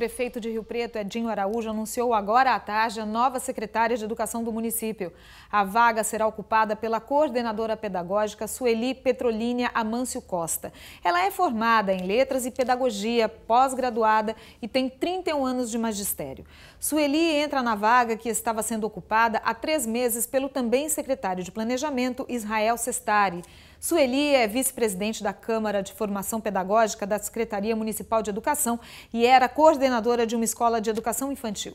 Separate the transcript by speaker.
Speaker 1: Prefeito de Rio Preto, Edinho Araújo, anunciou agora à tarde a nova secretária de Educação do município. A vaga será ocupada pela coordenadora pedagógica Sueli Petrolínia Amâncio Costa. Ela é formada em Letras e Pedagogia, pós-graduada e tem 31 anos de magistério. Sueli entra na vaga que estava sendo ocupada há três meses pelo também secretário de Planejamento, Israel Sestari. Sueli é vice-presidente da Câmara de Formação Pedagógica da Secretaria Municipal de Educação e era coordenadora de uma escola de educação infantil.